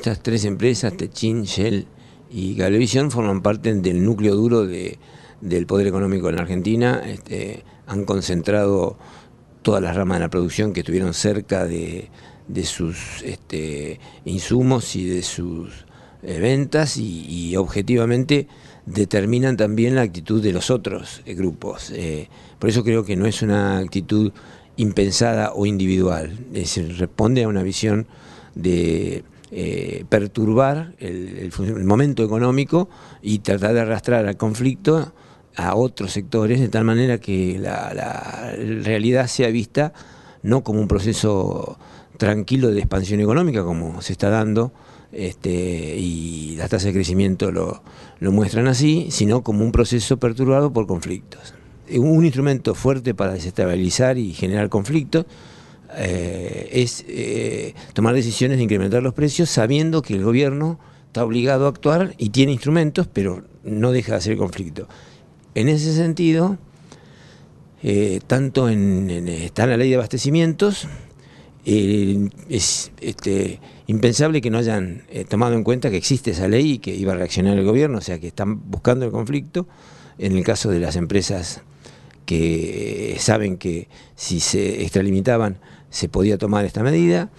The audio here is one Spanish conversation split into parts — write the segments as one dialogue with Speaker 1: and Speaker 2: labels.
Speaker 1: Estas tres empresas, Techin, Shell y Galevisión, forman parte del núcleo duro del poder económico en la Argentina. Este, han concentrado todas las ramas de la producción que estuvieron cerca de, sus este, insumos y de sus eh, ventas y, objetivamente determinan también la actitud de los otros eh, grupos. Eh, por eso creo que no es una actitud impensada o individual, Se responde a una visión de eh, perturbar el, momento económico y tratar de arrastrar al conflicto a otros sectores de tal manera que la, realidad sea vista no como un proceso tranquilo de expansión económica como se está dando este, y las tasas de crecimiento lo, lo, muestran así, sino como un proceso perturbado por conflictos. Un instrumento fuerte para desestabilizar y generar conflictos eh, es eh, tomar decisiones de incrementar los precios sabiendo que el gobierno está obligado a actuar y tiene instrumentos, pero no deja de hacer conflicto. En ese sentido, eh, tanto en, está la ley de abastecimientos, es este, impensable que no hayan tomado en cuenta que existe esa ley y que iba a reaccionar el gobierno, o sea que están buscando el conflicto en el caso de las empresas que saben que si se extralimitaban se podía tomar esta medida,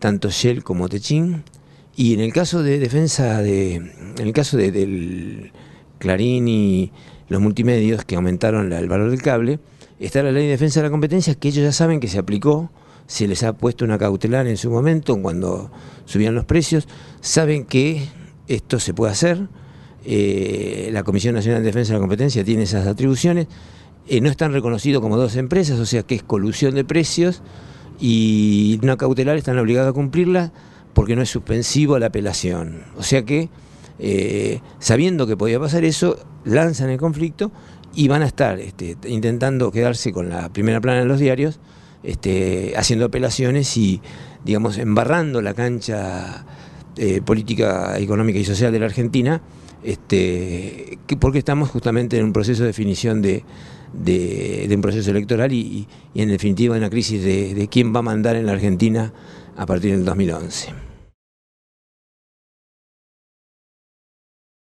Speaker 1: tanto Shell como Techín. Y en el caso de defensa de, en el caso del Clarín y los multimedios que aumentaron el valor del cable, está la ley de defensa de la competencia que ellos ya saben que se aplicó, se les ha puesto una cautelar en su momento cuando subían los precios, saben que esto se puede hacer, eh, la Comisión Nacional de Defensa de la Competencia tiene esas atribuciones, eh, no están reconocidos como dos empresas, o sea que es colusión de precios y una cautelar están obligados a cumplirla porque no es suspensivo la apelación. O sea que, eh, sabiendo que podía pasar eso, lanzan el conflicto y van a estar este, intentando quedarse con la primera plana de los diarios, este, haciendo apelaciones y, digamos, embarrando la cancha eh, política económica y social de la Argentina, este, porque estamos justamente en un proceso de definición de, de, un proceso electoral y, en definitiva en una crisis de quién va a mandar en la Argentina a partir del 2011.